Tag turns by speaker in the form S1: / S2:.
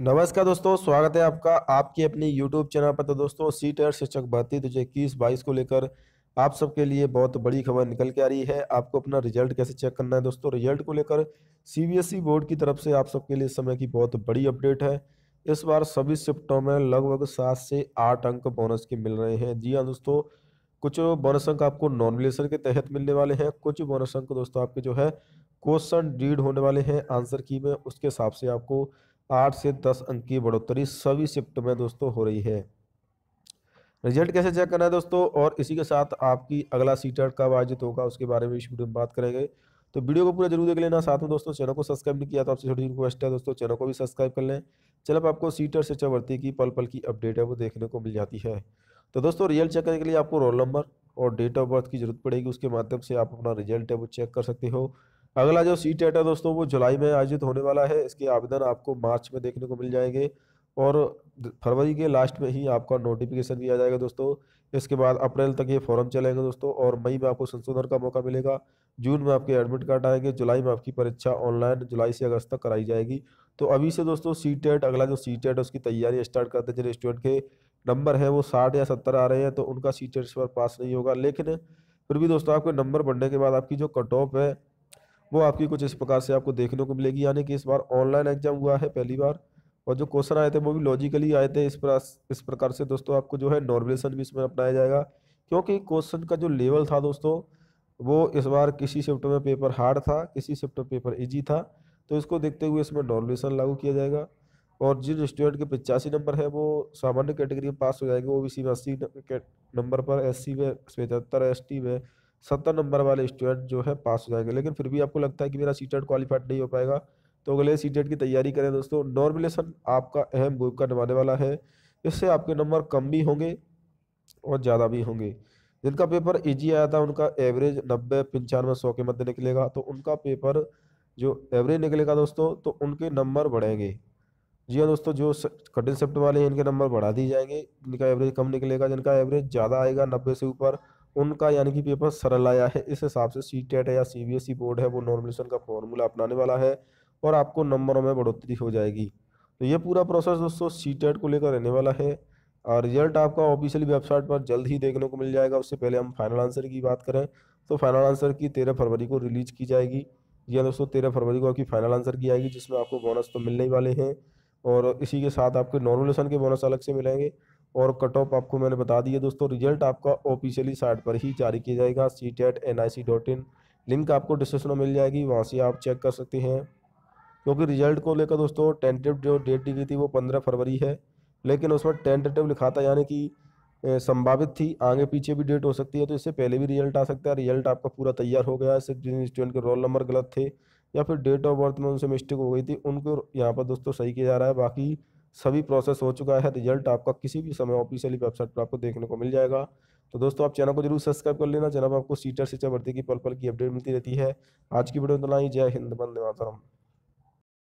S1: नमस्कार दोस्तों स्वागत है आपका आपकी अपनी YouTube चैनल पर तो दोस्तों सी टेट शिक्षक भर्ती दो इक्कीस बाईस को लेकर आप सबके लिए बहुत बड़ी खबर निकल के आ रही है आपको अपना रिजल्ट कैसे चेक करना है दोस्तों रिजल्ट को लेकर सी बोर्ड e की तरफ से आप सबके लिए समय की बहुत बड़ी अपडेट है इस बार सभी शिफ्टों में लगभग सात से आठ अंक बोनस के मिल रहे हैं जी हाँ दोस्तों कुछ बोनस अंक आपको नॉन के तहत मिलने वाले हैं कुछ बोनस अंक दोस्तों आपके जो है क्वेश्चन रीड होने वाले हैं आंसर की में उसके हिसाब से आपको आठ से दस अंक की बढ़ोतरी सभी शिफ्ट में दोस्तों हो रही है रिजल्ट कैसे चेक करना है दोस्तों और इसी के साथ आपकी अगला सीटर कब आयोजित होगा उसके बारे में इस वीडियो में बात करेंगे तो वीडियो को पूरा जरूर देख लेना साथ में दोस्तों चैनल को सब्सक्राइब नहीं किया तो आपसे छोटी रिक्वेस्ट है दोस्तों चैनल को भी सब्सक्राइब कर लें चलो आपको सीटर शिक्षा भर्ती की पल पल की अपडेट है वो देखने को मिल जाती है तो दोस्तों रिजल्ट चेक करने के लिए आपको रोल नंबर और डेट ऑफ बर्थ की जरूरत पड़ेगी उसके माध्यम से आप अपना रिजल्ट है वो चेक कर सकते हो अगला जो सी टेट है दोस्तों वो जुलाई में आयोजित होने वाला है इसके आवेदन आपको मार्च में देखने को मिल जाएंगे और फरवरी के लास्ट में ही आपका नोटिफिकेशन भी आ जाएगा दोस्तों इसके बाद अप्रैल तक ये फॉर्म चलेंगे दोस्तों और मई में आपको संशोधन का मौका मिलेगा जून में आपके एडमिट कार्ड आएंगे जुलाई में आपकी परीक्षा ऑनलाइन जुलाई से अगस्त तक कराई जाएगी तो अभी से दोस्तों सी टेट अगला जो सी टेट उसकी तैयारी स्टार्ट करते हैं जिन स्टूडेंट के नंबर है वो साठ या सत्तर आ रहे हैं तो उनका सी टेट इस बार पास नहीं होगा लेकिन फिर भी दोस्तों आपके नंबर बढ़ने के बाद आपकी जो कट ऑफ है वो आपकी कुछ इस प्रकार से आपको देखने को मिलेगी यानी कि इस बार ऑनलाइन एग्जाम हुआ है पहली बार और जो क्वेश्चन आए थे वो भी लॉजिकली आए थे इस प्रकार इस प्रकार से दोस्तों आपको जो है नॉर्मलेशन भी इसमें अपनाया जाएगा क्योंकि क्वेश्चन का जो लेवल था दोस्तों वो इस बार किसी शिफ्ट में पेपर हार्ड था किसी शिफ्ट में पेपर ईजी था तो इसको देखते हुए इसमें नॉर्मलेशन लागू किया जाएगा और जिन स्टूडेंट के पचासी नंबर है वो सामान्य कैटेगरी में पास हो जाएंगे ओ बी सी में अस्सी नंबर पर एस सी में पचहत्तर एस टी में सत्तर नंबर वाले स्टूडेंट जो है पास हो जाएंगे लेकिन फिर भी आपको लगता है कि मेरा सी टेट क्वालिफाइड नहीं हो पाएगा तो अगले सी टेट की तैयारी करें दोस्तों नॉर्मिलेशन आपका अहम भूमिका निभाने वाला है इससे आपके नंबर कम भी होंगे और ज़्यादा भी होंगे जिनका पेपर इजी आया था उनका एवरेज नब्बे पंचानवे सौ के मध्य निकलेगा तो उनका पेपर जो एवरेज निकलेगा दोस्तों तो उनके नंबर बढ़ेंगे जी हाँ दोस्तों जो कठिन सेप्ट वाले हैं इनके नंबर बढ़ा दिए जाएंगे जिनका एवरेज कम निकलेगा जिनका एवरेज ज़्यादा आएगा नब्बे से ऊपर उनका यानी कि पेपर सरल आया है इस हिसाब से सी टेट है या C B S E board है वो नॉर्मलेशन का फॉर्मूला अपनाने वाला है और आपको नंबरों में बढ़ोतरी हो जाएगी तो ये पूरा प्रोसेस दोस्तों सी टेट को लेकर रहने वाला है और रिजल्ट आपका ऑफिशियल वेबसाइट पर जल्द ही देखने को मिल जाएगा उससे पहले हम फाइनल आंसर की बात करें तो फाइनल आंसर की तेरह फरवरी को रिलीज की जाएगी या दोस्तों तेरह फरवरी को आपकी फाइनल आंसर की आएगी जिसमें आपको बोनस तो मिलने ही वाले हैं और इसी के साथ आपके नॉर्मलेशन के बोनस अलग से मिलेंगे और कट ऑफ आपको मैंने बता दिया दोस्तों रिजल्ट आपका ऑफिशियली साइट पर ही जारी किया जाएगा C TET N I C dot in link आपको डिस्क्रिप्शन में मिल जाएगी वहाँ से आप चेक कर सकते हैं क्योंकि रिजल्ट को लेकर दोस्तों टेंटेटिव जो डेट दी गई थी वो पंद्रह फरवरी है लेकिन उसमें टेंटेटिव लिखा था यानी कि संभावित थी आगे पीछे भी डेट हो सकती है तो इससे पहले भी रिजल्ट आ सकता है रिजल्ट आपका पूरा तैयार हो गया सिर्फ जिन स्टूडेंट के रोल नंबर गलत थे या फिर डेट ऑफ बर्थ में उनसे मिस्टेक हो गई थी उनको यहाँ पर दोस्तों सही किया जा रहा है बाकी सभी प्रोसेस हो चुका है रिजल्ट आपका किसी भी समय ऑफिशियली वेबसाइट पर आपको देखने को मिल जाएगा तो दोस्तों आप चैनल को जरूर सब्सक्राइब कर लेना जनाब आपको सीटर शिक्षा भर्ती की पल पल की अपडेट मिलती रहती है आज की वीडियो में तो ना ही जय हिंद बंदे मातरम